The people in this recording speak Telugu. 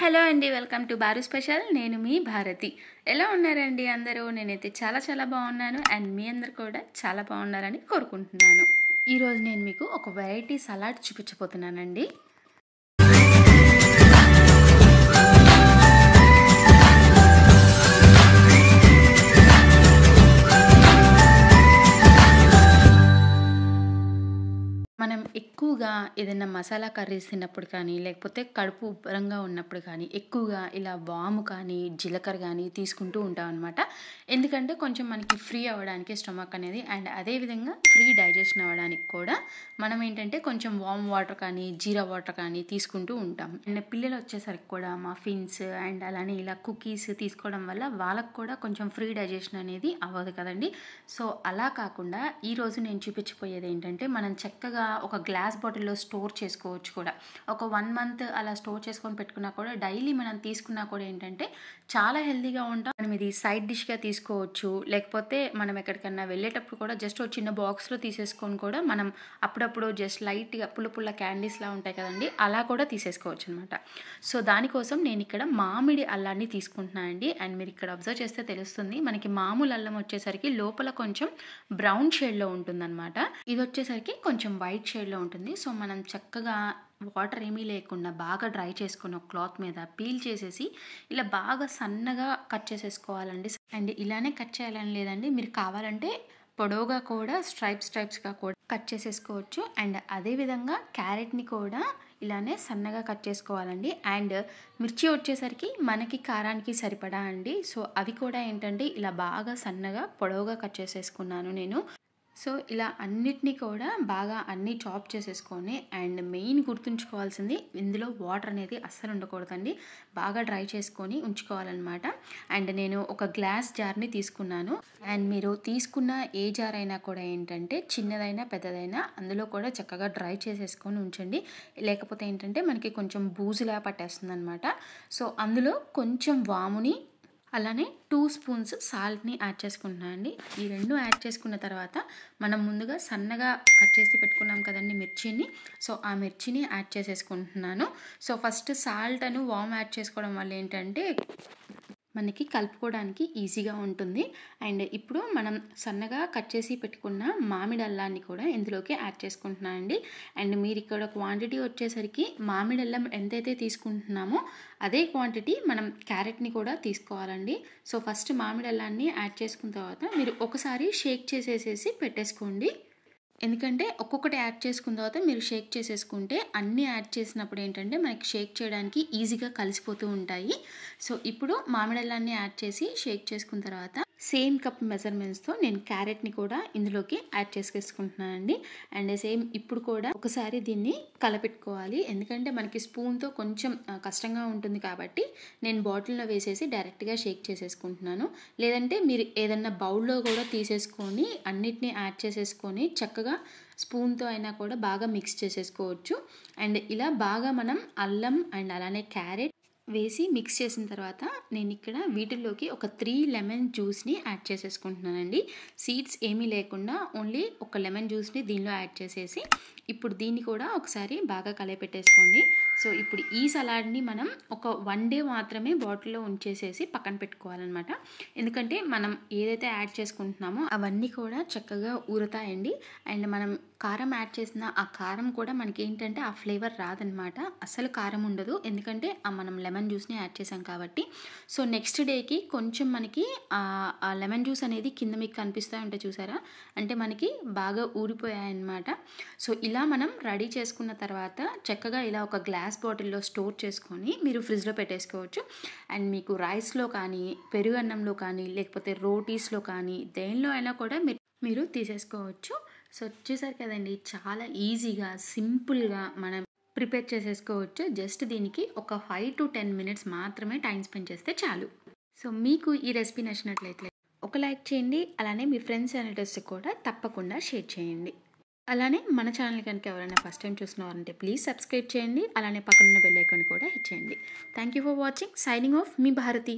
హలో అండి వెల్కమ్ టు బారు స్పెషల్ నేను మీ భారతి ఎలా ఉన్నారండి అందరూ నేనైతే చాలా చాలా బాగున్నాను అండ్ మీ అందరు కూడా చాలా బాగున్నారని కోరుకుంటున్నాను ఈరోజు నేను మీకు ఒక వెరైటీ సలాడ్ చూపించబోతున్నానండి ఎక్కువగా ఏదైనా మసాలా కర్రీస్ తిన్నప్పుడు కానీ లేకపోతే కడుపు ఉబ్బరంగా ఉన్నప్పుడు కానీ ఎక్కువగా ఇలా వాము కానీ జీలకర్ర కానీ తీసుకుంటూ ఉంటాం అనమాట ఎందుకంటే కొంచెం మనకి ఫ్రీ అవ్వడానికి స్టమక్ అనేది అండ్ అదేవిధంగా ఫ్రీ డైజెషన్ అవ్వడానికి కూడా మనం ఏంటంటే కొంచెం వామ్ వాటర్ కానీ జీరా వాటర్ కానీ తీసుకుంటూ ఉంటాం అండ్ పిల్లలు వచ్చేసరికి కూడా మఫిన్స్ అండ్ అలానే ఇలా కుకీస్ తీసుకోవడం వల్ల వాళ్ళకు కూడా కొంచెం ఫ్రీ డైజెషన్ అనేది అవ్వదు కదండి సో అలా కాకుండా ఈరోజు నేను చూపించిపోయేది ఏంటంటే మనం చక్కగా ఒక గ్లాస్ గ్లాస్ బాటిల్లో స్టోర్ చేసుకోవచ్చు కూడా ఒక వన్ మంత్ అలా స్టోర్ చేసుకొని పెట్టుకున్నా కూడా డైలీ మనం తీసుకున్నా కూడా ఏంటంటే చాలా హెల్తీగా ఉంటాం మనం ఇది సైడ్ డిష్గా తీసుకోవచ్చు లేకపోతే మనం ఎక్కడికన్నా వెళ్ళేటప్పుడు కూడా జస్ట్ ఒక చిన్న బాక్స్లో తీసేసుకొని కూడా మనం అప్పుడప్పుడు జస్ట్ లైట్గా పుల్ల పుల్ల క్యాండీస్లా ఉంటాయి కదండి అలా కూడా తీసేసుకోవచ్చు అనమాట సో దానికోసం నేను ఇక్కడ మామిడి అల్లాన్ని తీసుకుంటున్నాను అండి అండ్ మీరు ఇక్కడ అబ్జర్వ్ చేస్తే తెలుస్తుంది మనకి మామూలు అల్లం వచ్చేసరికి లోపల కొంచెం బ్రౌన్ షేడ్లో ఉంటుందన్నమాట ఇది వచ్చేసరికి కొంచెం వైట్ షేడ్లో ఉంటుంది ఉంటుంది సో మనం చక్కగా వాటర్ ఏమీ లేకుండా బాగా డ్రై చేసుకుని క్లాత్ మీద పీల్ చేసేసి ఇలా బాగా సన్నగా కట్ చేసేసుకోవాలండి అండ్ ఇలానే కట్ చేయాలని లేదండి మీరు కావాలంటే పొడవుగా కూడా స్ట్రైప్ స్ట్రైప్స్గా కూడా కట్ చేసేసుకోవచ్చు అండ్ అదేవిధంగా క్యారెట్ని కూడా ఇలానే సన్నగా కట్ చేసుకోవాలండి అండ్ మిర్చి వచ్చేసరికి మనకి కారానికి సరిపడా అండి సో అవి కూడా ఏంటంటే ఇలా బాగా సన్నగా పొడవుగా కట్ చేసేసుకున్నాను నేను సో ఇలా అన్నిటినీ కూడా బాగా అన్నీ చాప్ చేసేసుకొని అండ్ మెయిన్ గుర్తుంచుకోవాల్సింది ఇందులో వాటర్ అనేది అస్సలు ఉండకూడదండి బాగా డ్రై చేసుకొని ఉంచుకోవాలన్నమాట అండ్ నేను ఒక గ్లాస్ జార్ని తీసుకున్నాను అండ్ మీరు తీసుకున్న ఏ జార్ అయినా కూడా ఏంటంటే చిన్నదైనా పెద్దదైనా అందులో కూడా చక్కగా డ్రై చేసేసుకొని ఉంచండి లేకపోతే ఏంటంటే మనకి కొంచెం బూజులా పట్టేస్తుంది అనమాట సో అందులో కొంచెం వాముని అలానే టూ స్పూన్స్ సాల్ట్ని యాడ్ చేసుకుంటున్నా అండి ఈ రెండు యాడ్ చేసుకున్న తర్వాత మనం ముందుగా సన్నగా కట్ చేసి పెట్టుకున్నాం కదండి మిర్చిని సో ఆ మిర్చిని యాడ్ చేసేసుకుంటున్నాను సో ఫస్ట్ సాల్ట్ అని వామ్ యాడ్ చేసుకోవడం వల్ల ఏంటంటే మనకి కలుపుకోవడానికి ఈజీగా ఉంటుంది అండ్ ఇప్పుడు మనం సన్నగా కట్ చేసి పెట్టుకున్న మామిడి అల్లాన్ని కూడా ఇందులోకి యాడ్ చేసుకుంటున్నానండి అండ్ మీరు ఇక్కడ క్వాంటిటీ వచ్చేసరికి మామిడి అల్లం ఎంతైతే తీసుకుంటున్నామో అదే క్వాంటిటీ మనం క్యారెట్ని కూడా తీసుకోవాలండి సో ఫస్ట్ మామిడి అల్లాన్ని యాడ్ చేసుకున్న తర్వాత మీరు ఒకసారి షేక్ చేసేసేసి పెట్టేసుకోండి ఎందుకంటే ఒక్కొక్కటి యాడ్ చేసుకున్న తర్వాత మీరు షేక్ చేసేసుకుంటే అన్నీ యాడ్ చేసినప్పుడు ఏంటంటే మనకి షేక్ చేయడానికి ఈజీగా కలిసిపోతూ ఉంటాయి సో ఇప్పుడు మామిడల్లాన్ని యాడ్ చేసి షేక్ చేసుకున్న తర్వాత సేమ్ కప్ మెజర్మెంట్స్తో నేను క్యారెట్ని కూడా ఇందులోకి యాడ్ చేసుకేసుకుంటున్నానండి అండ్ సేమ్ ఇప్పుడు కూడా ఒకసారి దీన్ని కలపెట్టుకోవాలి ఎందుకంటే మనకి స్పూన్తో కొంచెం కష్టంగా ఉంటుంది కాబట్టి నేను బాటిల్లో వేసేసి డైరెక్ట్గా షేక్ చేసేసుకుంటున్నాను లేదంటే మీరు ఏదన్నా బౌల్లో కూడా తీసేసుకొని అన్నిటినీ యాడ్ చేసేసుకొని చక్కగా స్పూన్తో అయినా కూడా బాగా మిక్స్ చేసేసుకోవచ్చు అండ్ ఇలా బాగా మనం అల్లం అండ్ అలానే క్యారెట్ వేసి మిక్స్ చేసిన తర్వాత నేను ఇక్కడ వీటిల్లోకి ఒక త్రీ లెమన్ జ్యూస్ని యాడ్ చేసేసుకుంటున్నానండి సీడ్స్ ఏమీ లేకుండా ఓన్లీ ఒక లెమన్ జ్యూస్ని దీనిలో యాడ్ చేసేసి ఇప్పుడు దీన్ని కూడా ఒకసారి బాగా కలయపెట్టేసుకోండి సో ఇప్పుడు ఈ సలాడ్ని మనం ఒక వన్ డే మాత్రమే బాటిల్లో ఉంచేసేసి పక్కన పెట్టుకోవాలన్నమాట ఎందుకంటే మనం ఏదైతే యాడ్ చేసుకుంటున్నామో అవన్నీ కూడా చక్కగా ఊరుతాయండి అండ్ మనం కారం యాడ్ చేసిన ఆ కారం కూడా మనకి ఏంటంటే ఆ ఫ్లేవర్ రాదనమాట అసలు కారం ఉండదు ఎందుకంటే ఆ మనం లెమన్ జ్యూస్ని యాడ్ చేసాం కాబట్టి సో నెక్స్ట్ డేకి కొంచెం మనకి ఆ లెమన్ జ్యూస్ అనేది కింద మీకు కనిపిస్తూ ఉంటే చూసారా అంటే మనకి బాగా ఊరిపోయాయన్నమాట సో ఇలా మనం రెడీ చేసుకున్న తర్వాత చక్కగా ఇలా ఒక గ్లాస్ బాటిల్లో స్టోర్ చేసుకొని మీరు ఫ్రిడ్జ్లో పెట్టేసుకోవచ్చు అండ్ మీకు రైస్లో కానీ పెరుగు అన్నంలో కానీ లేకపోతే రోటీస్లో కానీ దేనిలో అయినా కూడా మీరు మీరు తీసేసుకోవచ్చు సో చూసారు కదండి చాలా ఈజీగా సింపుల్గా మనం ప్రిపేర్ చేసేసుకోవచ్చు జస్ట్ దీనికి ఒక ఫైవ్ టు టెన్ మినిట్స్ మాత్రమే టైం స్పెండ్ చేస్తే చాలు సో మీకు ఈ రెసిపీ నచ్చినట్లయితే ఒక లైక్ చేయండి అలానే మీ ఫ్రెండ్స్ రిలేటివ్స్ కూడా తప్పకుండా షేర్ చేయండి అలానే మన ఛానల్ కనుక ఎవరైనా ఫస్ట్ టైం చూస్తున్నారంటే ప్లీజ్ సబ్స్క్రైబ్ చేయండి అలానే పక్కనున్న బెల్ ఐకాన్ కూడా హిట్ చేయండి thank you for watching signing off మీ భారతి